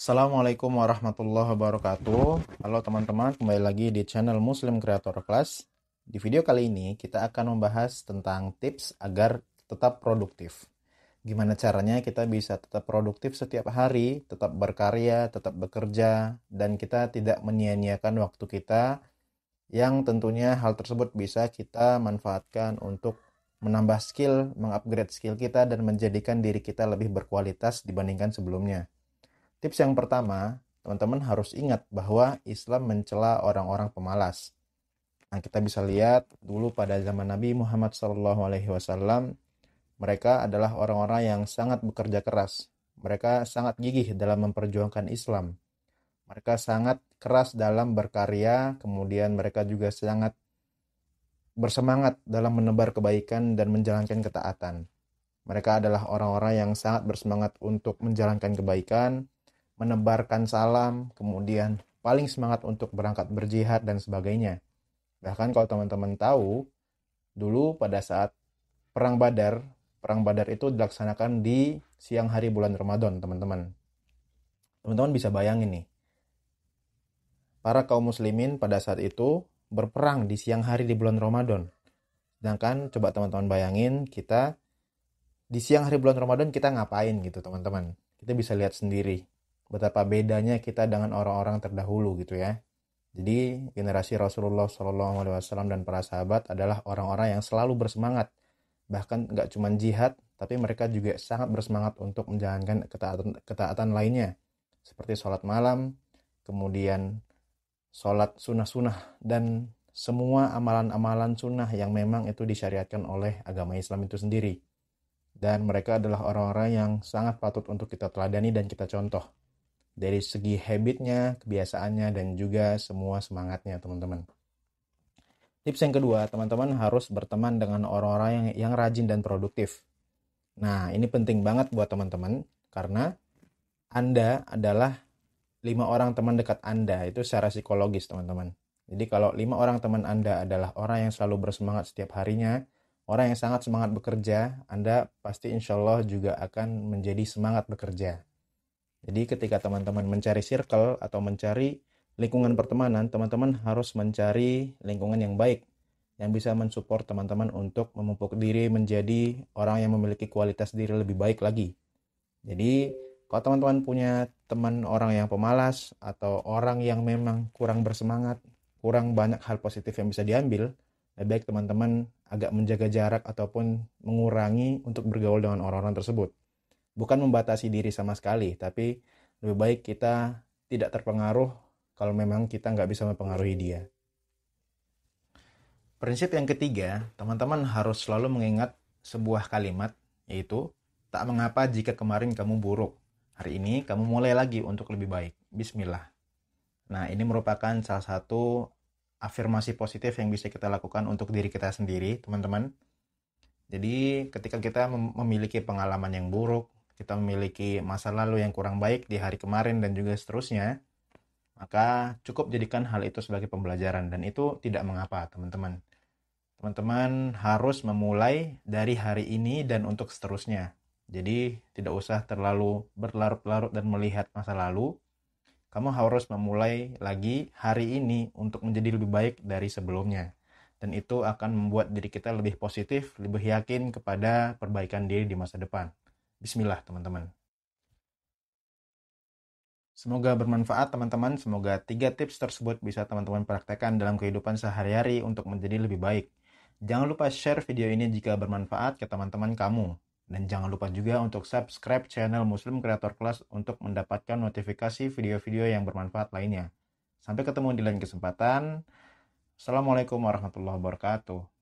Assalamualaikum warahmatullahi wabarakatuh. Halo teman-teman, kembali lagi di channel Muslim Creator Class. Di video kali ini kita akan membahas tentang tips agar tetap produktif. Gimana caranya kita bisa tetap produktif setiap hari, tetap berkarya, tetap bekerja, dan kita tidak menyia-nyiakan waktu kita yang tentunya hal tersebut bisa kita manfaatkan untuk menambah skill, mengupgrade skill kita dan menjadikan diri kita lebih berkualitas dibandingkan sebelumnya. Tips yang pertama, teman-teman harus ingat bahwa Islam mencela orang-orang pemalas. Nah, kita bisa lihat dulu pada zaman Nabi Muhammad SAW, mereka adalah orang-orang yang sangat bekerja keras. Mereka sangat gigih dalam memperjuangkan Islam. Mereka sangat keras dalam berkarya, kemudian mereka juga sangat bersemangat dalam menebar kebaikan dan menjalankan ketaatan. Mereka adalah orang-orang yang sangat bersemangat untuk menjalankan kebaikan, menebarkan salam, kemudian paling semangat untuk berangkat berjihad dan sebagainya. Bahkan kalau teman-teman tahu, dulu pada saat Perang Badar, Perang Badar itu dilaksanakan di siang hari bulan Ramadan, teman-teman. Teman-teman bisa bayangin nih, para kaum muslimin pada saat itu berperang di siang hari di bulan Ramadan. Sedangkan coba teman-teman bayangin kita di siang hari bulan Ramadan kita ngapain gitu teman-teman. Kita bisa lihat sendiri betapa bedanya kita dengan orang-orang terdahulu gitu ya. Jadi generasi Rasulullah SAW dan para sahabat adalah orang-orang yang selalu bersemangat, bahkan nggak cuma jihad, tapi mereka juga sangat bersemangat untuk menjalankan ketaatan, ketaatan lainnya, seperti sholat malam, kemudian sholat sunnah-sunnah dan semua amalan-amalan sunnah yang memang itu disyariatkan oleh agama Islam itu sendiri. Dan mereka adalah orang-orang yang sangat patut untuk kita teladani dan kita contoh dari segi habitnya, kebiasaannya, dan juga semua semangatnya teman-teman. Tips yang kedua, teman-teman harus berteman dengan orang-orang yang, yang rajin dan produktif. Nah, ini penting banget buat teman-teman karena Anda adalah lima orang teman dekat Anda itu secara psikologis teman-teman. Jadi kalau lima orang teman Anda adalah orang yang selalu bersemangat setiap harinya, orang yang sangat semangat bekerja, Anda pasti insya Allah juga akan menjadi semangat bekerja. Jadi ketika teman-teman mencari circle atau mencari lingkungan pertemanan, teman-teman harus mencari lingkungan yang baik yang bisa mensupport teman-teman untuk memupuk diri menjadi orang yang memiliki kualitas diri lebih baik lagi. Jadi, kalau teman-teman punya teman orang yang pemalas atau orang yang memang kurang bersemangat, kurang banyak hal positif yang bisa diambil, lebih baik teman-teman agak menjaga jarak ataupun mengurangi untuk bergaul dengan orang-orang tersebut bukan membatasi diri sama sekali, tapi lebih baik kita tidak terpengaruh kalau memang kita nggak bisa mempengaruhi dia. Prinsip yang ketiga, teman-teman harus selalu mengingat sebuah kalimat, yaitu tak mengapa jika kemarin kamu buruk. Hari ini kamu mulai lagi untuk lebih baik. Bismillah. Nah, ini merupakan salah satu afirmasi positif yang bisa kita lakukan untuk diri kita sendiri, teman-teman. Jadi, ketika kita memiliki pengalaman yang buruk, kita memiliki masa lalu yang kurang baik di hari kemarin dan juga seterusnya, maka cukup jadikan hal itu sebagai pembelajaran dan itu tidak mengapa, teman-teman. Teman-teman harus memulai dari hari ini dan untuk seterusnya. Jadi, tidak usah terlalu berlarut-larut dan melihat masa lalu. Kamu harus memulai lagi hari ini untuk menjadi lebih baik dari sebelumnya dan itu akan membuat diri kita lebih positif, lebih yakin kepada perbaikan diri di masa depan. Bismillah teman-teman. Semoga bermanfaat teman-teman, semoga tiga tips tersebut bisa teman-teman praktekkan dalam kehidupan sehari-hari untuk menjadi lebih baik. Jangan lupa share video ini jika bermanfaat ke teman-teman kamu. Dan jangan lupa juga untuk subscribe channel Muslim Creator Class untuk mendapatkan notifikasi video-video yang bermanfaat lainnya. Sampai ketemu di lain kesempatan. Assalamualaikum warahmatullahi wabarakatuh.